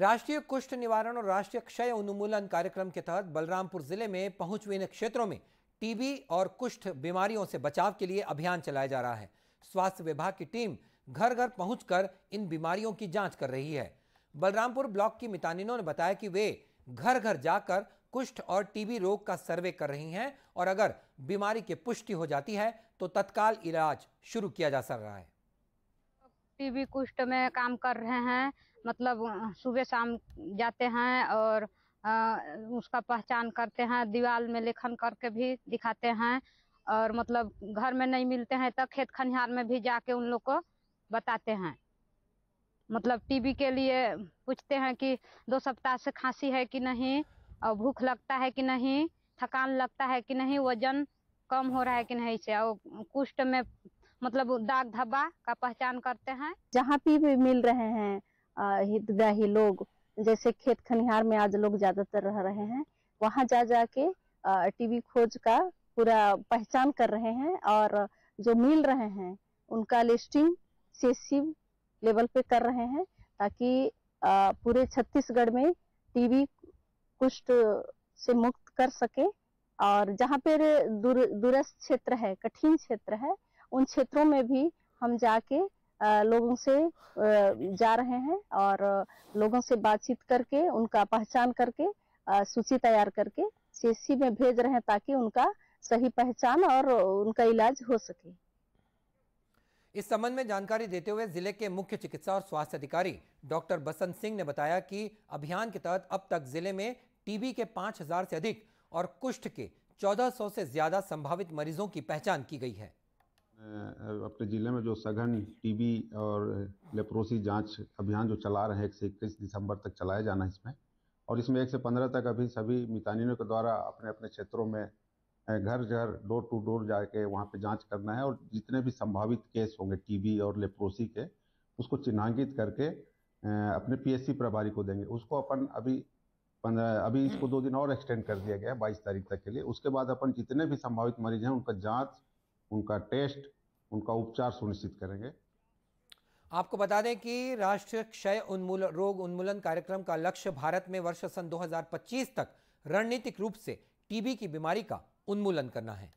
राष्ट्रीय कुष्ठ निवारण और राष्ट्रीय क्षय उन्मूलन कार्यक्रम के तहत बलरामपुर जिले में पहुंच हुए क्षेत्रों में टीबी और कुष्ठ बीमारियों से बचाव के लिए अभियान चलाया जा रहा है स्वास्थ्य विभाग की टीम घर घर पहुंचकर इन बीमारियों की जांच कर रही है बलरामपुर ब्लॉक की मितानिनों ने बताया कि वे घर घर जाकर कुष्ठ और टीबी रोग का सर्वे कर रही हैं और अगर बीमारी की पुष्टि हो जाती है तो तत्काल इलाज शुरू किया जा सक रहा है भी, भी कुष्ठ में काम कर रहे हैं मतलब सुबह शाम जाते हैं और आ, उसका पहचान करते हैं दीवार में लेखन करके भी दिखाते हैं और मतलब घर में नहीं मिलते हैं तो खेत खनिहार में भी जाके उन लोग को बताते हैं मतलब टीबी के लिए पूछते हैं कि दो सप्ताह से खांसी है कि नहीं और भूख लगता है कि नहीं थकान लगता है कि नहीं वजन कम हो रहा है कि नहीं से और कुष्ठ में मतलब दाग धब्बा का पहचान करते हैं जहाँ पे भी मिल रहे हैं हितग्राही लोग जैसे खेत खनिहार में आज लोग ज्यादातर रह रहे हैं वहाँ जा जा के टीवी खोज का पूरा पहचान कर रहे हैं और जो मिल रहे हैं उनका लिस्टिंग सेसिव लेवल पे कर रहे हैं ताकि पूरे छत्तीसगढ़ में टीवी कुष्ठ से मुक्त कर सके और जहाँ पे दूर दूरस्थ क्षेत्र है कठिन क्षेत्र है उन क्षेत्रों में भी हम जाके लोगों से जा रहे हैं और लोगों से बातचीत करके उनका पहचान करके सूची तैयार करके सी में भेज रहे हैं ताकि उनका सही पहचान और उनका इलाज हो सके इस संबंध में जानकारी देते हुए जिले के मुख्य चिकित्सा और स्वास्थ्य अधिकारी डॉक्टर बसंत सिंह ने बताया कि अभियान के तहत अब तक जिले में टीबी के 5000 से अधिक और कुष्ठ के 1400 से ज्यादा संभावित मरीजों की पहचान की गई है अपने ज़िले में जो सघन टीबी और लेप्रोसी जांच अभियान जो चला रहे हैं एक से इक्कीस दिसंबर तक चलाया जाना है इसमें और इसमें एक से पंद्रह तक अभी सभी मितानिनों के द्वारा अपने अपने क्षेत्रों में घर घर डोर टू डोर जाके वहाँ पे जांच करना है और जितने भी संभावित केस होंगे टीबी और लेप्रोसी के उसको चिन्हांकित करके अपने पी प्रभारी को देंगे उसको अपन अभी पंद्रह अभी इसको दो दिन और एक्सटेंड कर दिया गया है बाईस तारीख तक के लिए उसके बाद अपन जितने भी संभावित मरीज हैं उनका जाँच उनका टेस्ट उनका उपचार सुनिश्चित करेंगे आपको बता दें कि राष्ट्रीय क्षय उन्मूल रोग उन्मूलन कार्यक्रम का लक्ष्य भारत में वर्ष सन 2025 तक रणनीतिक रूप से टीबी की बीमारी का उन्मूलन करना है